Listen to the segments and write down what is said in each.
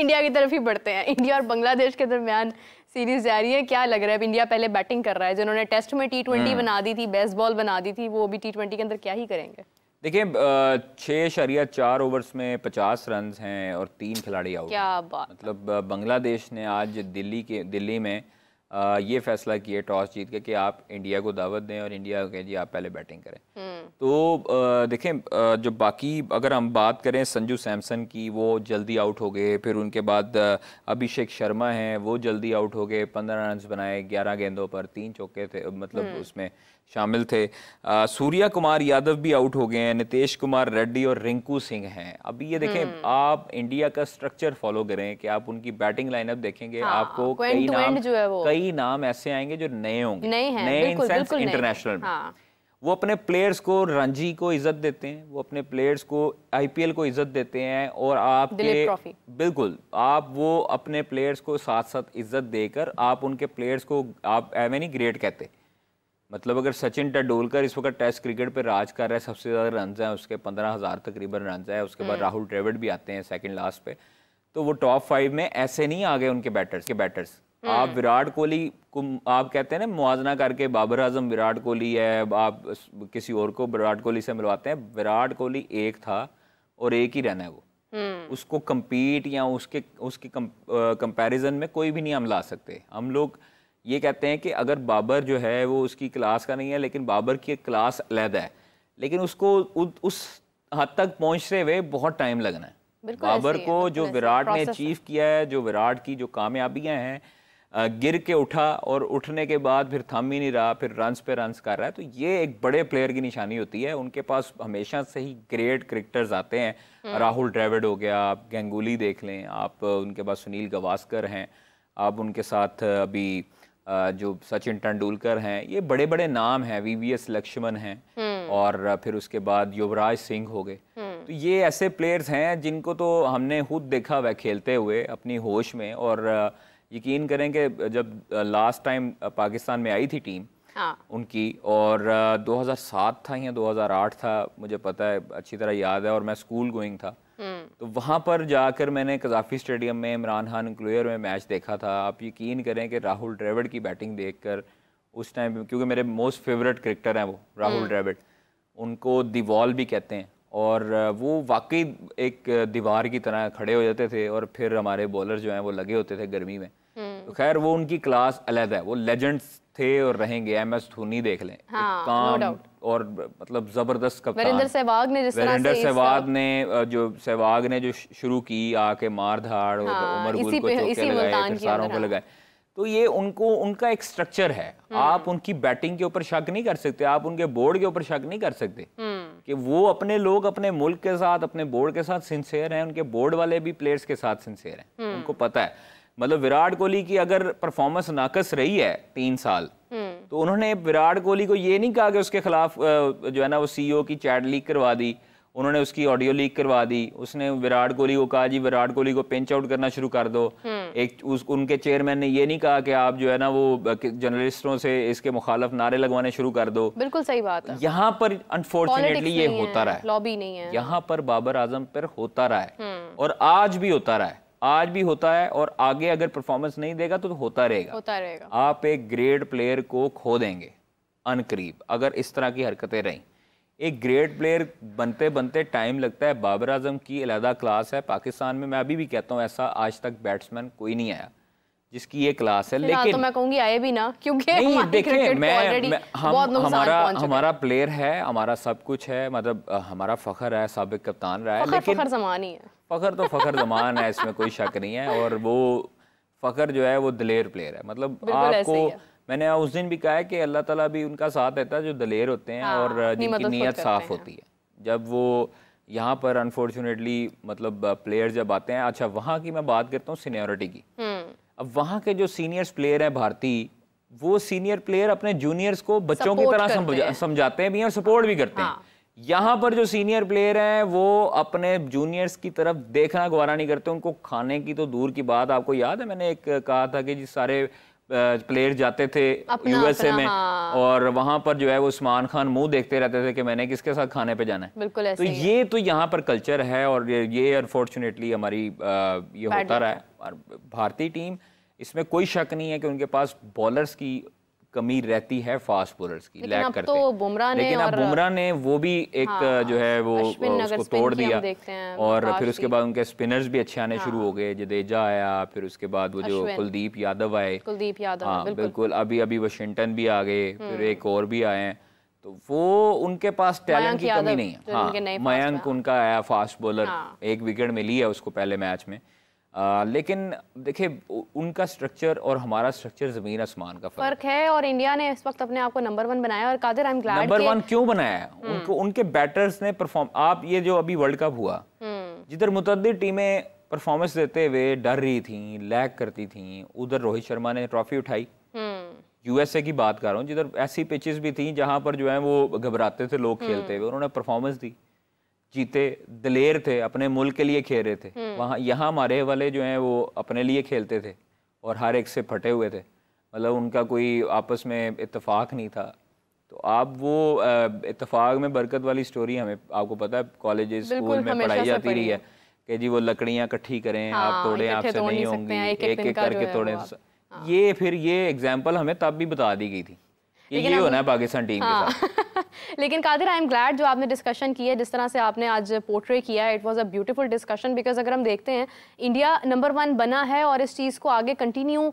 India की तरफ ही बढ़ते हैं इंडिया और बांग्लादेश के दरमियान सीरीज जा रही है क्या लग रहा है अब इंडिया पहले बैटिंग कर रहा है जिन्होंने टेस्ट में टी ट्वेंटी हम्म। बना दी थी बेस्ट बॉल बना दी थी वो अभी टी ट्वेंटी के अंदर क्या ही करेंगे देखिए छः शरिया चार ओवर्स में पचास रन हैं और तीन खिलाड़ी आउट क्या बात मतलब बांग्लादेश ने आज दिल्ली के दिल्ली में ये फैसला किया टॉस जीत के कि आप इंडिया को दावत दें और इंडिया कहें जी आप पहले बैटिंग करें हम्म। तो देखें जो बाकी अगर हम बात करें संजू सैमसन की वो जल्दी आउट हो गए फिर उनके बाद अभिषेक शर्मा हैं वो जल्दी आउट हो गए पंद्रह रन बनाए ग्यारह गेंदों पर तीन चौके थे मतलब हम्म। उसमें शामिल थे आ, सूर्या कुमार यादव भी आउट हो गए हैं नितेश कुमार रेड्डी और रिंकू सिंह हैं अभी ये देखें हम्म। आप इंडिया का स्ट्रक्चर फॉलो करें कि आप उनकी बैटिंग लाइनअप देखेंगे हाँ, आपको कई नाम जो है वो कई नाम ऐसे आएंगे जो नए होंगे नए इन सेंस इंटरनेशनल में हाँ। वो अपने प्लेयर्स को रणजी को इज्जत देते हैं वो अपने प्लेयर्स को आईपीएल को इज्जत देते हैं और आपके बिल्कुल आप वो अपने प्लेयर्स को साथ साथ इज्जत देकर आप उनके प्लेयर्स को आप एवेनी ग्रेट कहते हैं मतलब अगर सचिन तेंडुलकर इस वक्त टेस्ट क्रिकेट पे राज कर रहा है सबसे ज़्यादा रन है उसके पंद्रह हज़ार तकरीबन रन है उसके बाद हम्म। राहुल ड्रेविड भी आते हैं सेकंड लास्ट पे तो वो टॉप फाइव में ऐसे नहीं आ गए उनके बैटर्स के बैटर्स हम्म। आप विराट कोहली को आप कहते हैं ना मुआजना करके बाबर आजम विराट कोहली है आप किसी और को विराट कोहली से मिलवाते हैं विराट कोहली एक था और एक ही रहना है वो हम्म। उसको कम्पीट या उसके उसके कंपैरिजन में कोई भी नहीं हम ला सकते हम लोग ये कहते हैं कि अगर बाबर जो है वो उसकी क्लास का नहीं है लेकिन बाबर की क्लास अलहद है लेकिन उसको उ, उस हद तक पहुँचते हुए बहुत टाइम लगना है बाबर को जो विराट ने अचीव किया है जो विराट की जो कामयाबियाँ हैं गिर के उठा और उठने के बाद फिर थम ही नहीं रहा फिर रन्स पे रन्स कर रहा है तो ये एक बड़े प्लेयर की निशानी होती है उनके पास हमेशा से ही ग्रेट क्रिकेटर्स आते हैं हम्म। राहुल ड्रेविड हो गया आप गंगुली देख लें आप उनके पास सुनील गवास्कर हैं आप उनके साथ अभी जो सचिन तेंदुलकर हैं ये बड़े बड़े नाम हैं वीवीएस लक्ष्मण हैं हम्म। और फिर उसके बाद युवराज सिंह हो गए हम्म। तो ये ऐसे प्लेयर्स हैं जिनको तो हमने खुद देखा हुआ खेलते हुए अपनी होश में और यकीन करें कि जब लास्ट टाइम पाकिस्तान में आई थी टीम हाँ। उनकी और 2007 था या 2008 था मुझे पता है अच्छी तरह याद है और मैं स्कूल गोइंग था तो वहाँ पर जाकर मैंने कजाफी स्टेडियम में इमरान खान क्लोयर में मैच देखा था आप यकीन करें कि राहुल ड्रेविड की बैटिंग देख कर उस टाइम क्योंकि मेरे मोस्ट फेवरेट क्रिकेटर हैं वो राहुल ड्रेविड हम्म। उनको दीवाल भी कहते हैं और वो वाकई एक दीवार की तरह खड़े हो जाते थे और फिर हमारे बॉलर जो हैं वो लगे होते थे गर्मी में हम्म। तो खैर वो उनकी क्लास अलग है वो लेजेंड्स थे और रहेंगे एम एस धोनी देख लें हाँ, काम no और मतलब जबरदस्त कप्तान वरिंदर सहवाग ने जिस वरिंदर सहवाग ने जो सहवाग ने जो शुरू की आके मार धाड़ हाँ, उमर गुल को लगाए सारों को हाँ। लगाए तो ये उनको उनका एक स्ट्रक्चर है हम्म। आप उनकी बैटिंग के ऊपर शक नहीं कर सकते आप उनके बोर्ड के ऊपर शक नहीं कर सकते हम्म। कि वो अपने लोग अपने मुल्क के साथ अपने बोर्ड के साथ सिंसेयर हैं उनके बोर्ड वाले भी प्लेयर्स के साथ सिंसेयर हैं हम्म। उनको पता है मतलब विराट कोहली की अगर परफॉर्मेंस नाकस रही है तीन साल हम्म। तो उन्होंने विराट कोहली को ये नहीं कहा कि उसके खिलाफ जो है ना वो सीईओ e की चैट लीक करवा दी उन्होंने उसकी ऑडियो लीक करवा दी उसने विराट कोहली को कहा जी विराट कोहली को पिंच आउट करना शुरू कर दो हम्म। एक उस उनके चेयरमैन ने ये नहीं कहा कि आप जो है ना वो जर्नलिस्टों से इसके मुखालफ नारे लगवाने शुरू कर दो बिल्कुल सही बात है यहाँ पर अनफॉर्चुनेटली ये होता रहा है लॉबी नहीं है यहाँ पर बाबर आजम पर होता रहा है हम्म। और आज भी होता रहा है आज भी होता है और आगे अगर परफॉर्मेंस नहीं देगा तो, तो होता रहेगा होता रहेगा आप एक ग्रेड प्लेयर को खो देंगे अनकरीब अगर इस तरह की हरकतें रहीं एक ग्रेट प्लेयर बनते बनते टाइम लगता है बाबर आजम की अलहदा क्लास है पाकिस्तान में मैं अभी भी कहता हूँ ऐसा आज तक बैट्समैन कोई नहीं आया जिसकी ये क्लास है तो लेकिन तो मैं कहूंगी आए भी ना क्योंकि नहीं देखे, मैं, मैं हम हमारा हमारा प्लेयर है हमारा सब कुछ है मतलब हमारा फखर है सबक कप्तान रहा है लेकिन फखर जमान ही है फखर तो फखर जमान है इसमें कोई शक नहीं है और वो फखर जो है वो दलेर प्लेयर है मतलब आपको मैंने उस दिन भी कहा है कि अल्लाह ताला भी उनका साथ देता है जो दलेर होते हैं और हाँ, जिनकी नीयत साफ होती है जब वो यहाँ पर अनफॉर्चुनेटली मतलब प्लेयर जब आते हैं अच्छा वहाँ की मैं बात करता हूँ सीनियोरिटी की अब वहाँ के जो सीनियर्स प्लेयर हैं भारतीय वो सीनियर प्लेयर अपने जूनियर्स को बच्चों की तरह समझाते हैं भी और सपोर्ट भी करते हैं हाँ। यहाँ पर जो सीनियर प्लेयर हैं वो अपने जूनियर्स की तरफ देखना गवारा नहीं करते उनको खाने की तो दूर की बात आपको याद है मैंने एक कहा था कि जिस सारे प्लेयर जाते थे यूएसए में हाँ। और वहां पर जो है वो उस्मान खान मुंह देखते रहते थे कि मैंने किसके साथ खाने पे जाना है बिल्कुल तो ऐसे तो ये तो यहाँ पर कल्चर है और ये अनफॉर्चुनेटली हमारी ये होता रहा है और भारतीय टीम इसमें कोई शक नहीं है कि उनके पास बॉलर्स की कमी रहती है फास्ट बोलर्स की लैक तो करते तो बुमराह ने लेकिन अब बुमरा ने वो भी एक हाँ, जो है वो उसको तोड़ दिया और फिर उसके बाद उनके स्पिनर्स भी अच्छे आने हाँ, शुरू हो गए जडेजा आया फिर उसके बाद वो जो कुलदीप यादव आए कुलदीप यादव हाँ बिल्कुल अभी अभी वाशिंगटन भी आ गए फिर हम्म। एक और भी आए तो वो उनके पास टैलेंट की कमी नहीं है हाँ, मयंक उनका आया फास्ट हाँ। बॉलर एक विकेट में लिया उसको पहले मैच में आ, लेकिन देखिए उनका स्ट्रक्चर और हमारा स्ट्रक्चर जमीन आसमान का फर्क है और इंडिया ने इस वक्त अपने आप को नंबर वन बनाया और Qadir I am glad number one क्यों बनाया हम्म। उनको उनके बैटर्स ने परफॉर्म आप ये जो अभी वर्ल्ड कप हुआ हम्म। जिधर मुतद टीमें परफॉर्मेंस देते हुए डर रही थी लैग करती थी उधर रोहित शर्मा ने ट्रॉफी उठाई यूएसए हम्म। की बात कर रहा हूँ जिधर ऐसी पिचेस भी थी जहाँ पर जो है वो घबराते थे लोग खेलते हुए उन्होंने परफॉर्मेंस दी जीते दलेर थे अपने मुल्क के लिए खेल रहे थे हम्म। वहाँ यहाँ मारे वाले जो हैं वो अपने लिए खेलते थे और हर एक से फटे हुए थे मतलब उनका कोई आपस में इतफाक़ नहीं था तो आप वो इतफाक़ में बरकत वाली स्टोरी हमें आपको पता है कॉलेज स्कूल में पढ़ाई जाती रही है कि जी वो लकड़ियाँ इकट्ठी करें हाँ, आप तोड़ें आपसे नहीं होंगी एक एक करके तोड़ें ये फिर ये एग्जाम्पल हमें तब भी बता दी गई थी ये होना है पाकिस्तान टीम हाँ, के साथ हाँ। लेकिन कादिर आई एम ग्लैड जो आपने डिस्कशन की है जिस तरह से आपने आज पोर्ट्रे किया है it was a beautiful discussion because अगर हम देखते हैं इंडिया नंबर वन बना है और इस चीज़ को आगे कंटिन्यू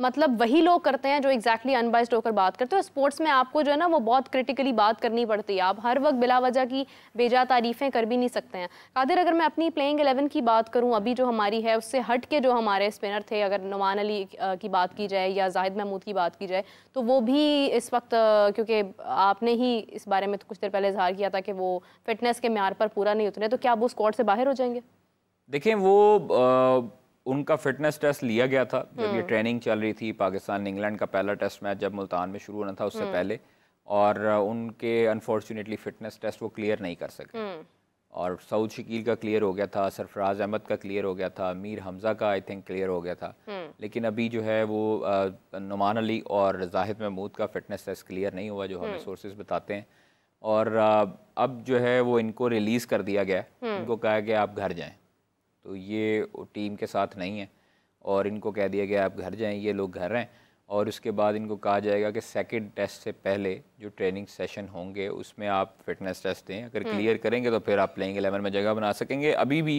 मतलब वही लोग करते हैं जो एग्जैक्टली अनबाइज अनबाइस्ड होकर बात करते हो स्पोर्ट्स में आपको जो है ना वो बहुत क्रिटिकली बात करनी पड़ती है आप हर वक्त बिला वजह की बेजा तारीफ़ें कर भी नहीं सकते हैं कादिर अगर मैं अपनी प्लेइंग एलेवन की बात करूँ अभी जो हमारी है उससे हट के जो हमारे स्पिनर थे अगर नुमान अली की बात की जाए या जाहिद महमूद की बात की जाए तो वो भी इस वक्त क्योंकि आपने ही इस बारे में तो कुछ देर पहले इजहार किया था कि वो फिटनेस के म्यार पर पूरा नहीं उतरे तो क्या वो स्कॉट से बाहर हो जाएंगे देखें वो उनका फिटनेस टेस्ट लिया गया था जब ये हम्म। ट्रेनिंग चल रही थी पाकिस्तान इंग्लैंड का पहला टेस्ट मैच जब मुल्तान में शुरू होना था उससे हम्म। पहले और उनके अनफॉर्चुनेटली फिटनेस टेस्ट वो क्लियर नहीं कर सके हम्म। और सऊद शकील का क्लियर हो गया था सरफराज अहमद का क्लियर हो गया था मीर हमज़ा का आई थिंक क्लियर हो गया था लेकिन अभी जो है वो नुमान अली और जाहिद महमूद का फिटनेस टेस्ट क्लियर नहीं हुआ जो हमें सोर्सेज बताते हैं और अब जो है वो इनको रिलीज़ कर दिया गया इनको कहा गया आप घर जाएं तो ये टीम के साथ नहीं है और इनको कह दिया गया आप घर जाएँ ये लोग घर हैं और उसके बाद इनको कहा जाएगा कि सेकेंड टेस्ट से पहले जो ट्रेनिंग सेशन होंगे उसमें आप फिटनेस टेस्ट दें अगर क्लियर हम्म। करेंगे तो फिर आप प्लेइंग एलेवन में जगह बना सकेंगे अभी भी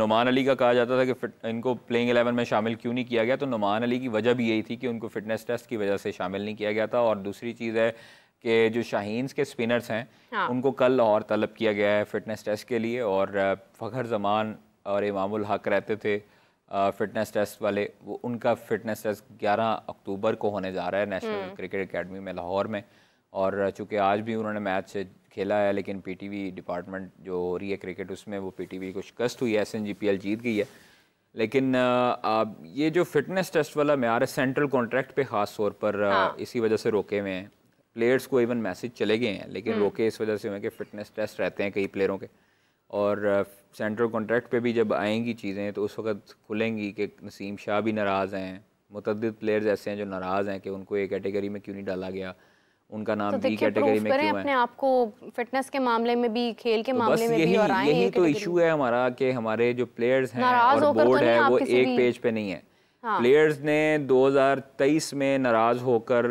नुमान अली का कहा जाता था कि फिट इनको प्लेइंग एलेवन में शामिल क्यों नहीं किया गया तो नुमान अली की वजह भी यही थी कि उनको फिटनेस टेस्ट की वजह से शामिल नहीं किया गया था और दूसरी चीज़ है कि जो शाहीनस के स्पिनर्स हैं हाँ। उनको कल और तलब किया गया है फिटनेस टेस्ट के लिए और फ़खर जमान और इमामुल हक रहते थे फिटनेस टेस्ट वाले वो उनका फिटनेस टेस्ट 11 अक्टूबर को होने जा रहा है नेशनल क्रिकेट एकेडमी में लाहौर में और चूँकि आज भी उन्होंने मैच खेला है लेकिन पीटीवी डिपार्टमेंट जो हो रही है क्रिकेट उसमें वो पीटीवी को शिकस्त हुई है एसएनजीपीएल जीत गई है लेकिन अब ये जो फिटनेस टेस्ट वाला मैार है सेंट्रल कॉन्ट्रैक्ट पर ख़ास तौर पर हाँ। इसी वजह से रोके हुए हैं प्लेयर्स को इवन मैसेज चले गए हैं लेकिन हम्म। रोके इस वजह से हुए कि फ़िटनेस टेस्ट रहते हैं कई प्लेयरों के और सेंट्रल कॉन्ट्रैक्ट पे भी जब आएंगी चीज़ें तो उस वक्त खुलेंगी कि नसीम शाह भी नाराज़ हैं मतद प्लेयर्स ऐसे हैं जो नाराज़ हैं कि उनको ए कैटेगरी में क्यों नहीं डाला गया उनका नाम तो कैटेगरी में क्यों अपने आप को फिटनेस के मामले में भी खेल के तो मामले में भी और आए यही तो इशू है हमारा कि हमारे जो प्लेयर्स हैं और बोर्ड तो है वो एक पेज पे नहीं है प्लेयर्स हाँ। ने 2023 में नाराज़ होकर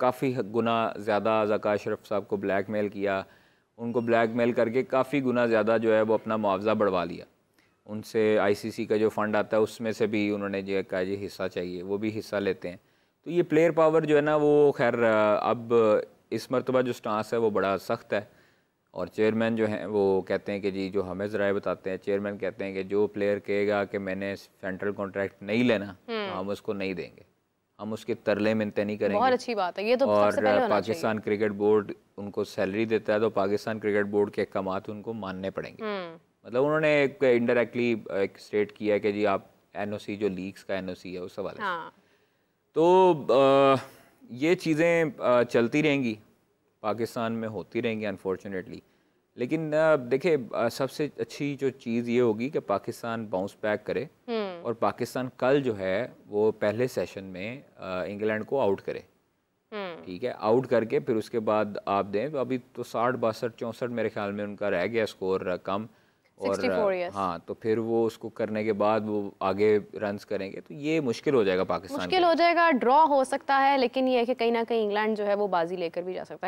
काफ़ी गुना ज़्यादा जका अशरफ साहब को ब्लैकमेल किया उनको ब्लैकमेल करके काफ़ी गुना ज़्यादा जो है वो अपना मुआवजा बढ़वा लिया उनसे आईसीसी का जो फंड आता है उसमें से भी उन्होंने जो है कहा जी हिस्सा चाहिए वो भी हिस्सा लेते हैं तो ये प्लेयर पावर जो है ना वो खैर अब इस मरतबा जो स्टांस है वो बड़ा सख्त है और चेयरमैन जो हैं वो कहते हैं कि जी जो हमें ज़राए बताते हैं चेयरमैन कहते हैं कि जो प्लेयर कहेगा कि मैंने सेंट्रल कॉन्ट्रैक्ट नहीं लेना हम्म। तो हम उसको नहीं देंगे हम उसके तरले में नहीं करेंगे बहुत अच्छी बात है ये तो और सबसे पहले होना पाकिस्तान क्रिकेट बोर्ड उनको सैलरी देता है तो पाकिस्तान क्रिकेट बोर्ड के अहकाम उनको मानने पड़ेंगे हम्म। मतलब उन्होंने एक इनडायरेक्टली एक स्टेट किया कि जी आप एनओसी जो लीग्स का एनओसी है उस हवाले हाँ। तो आ, ये चीज़ें चलती रहेंगी पाकिस्तान में होती रहेंगी अनफॉर्चुनेटली लेकिन देखिए सबसे अच्छी जो चीज़ ये होगी कि पाकिस्तान बाउंस बैक करे हम्म। और पाकिस्तान कल जो है वो पहले सेशन में इंग्लैंड को आउट करे हम्म। ठीक है आउट करके फिर उसके बाद आप दें तो अभी तो साठ बासठ चौंसठ मेरे ख्याल में उनका रह गया स्कोर कम और हाँ तो फिर वो उसको करने के बाद वो आगे रन करेंगे तो ये मुश्किल हो जाएगा पाकिस्तान मुश्किल हो जाएगा ड्रॉ हो सकता है लेकिन ये है कि कहीं ना कहीं इंग्लैंड जो है वो बाजी लेकर भी जा सकता है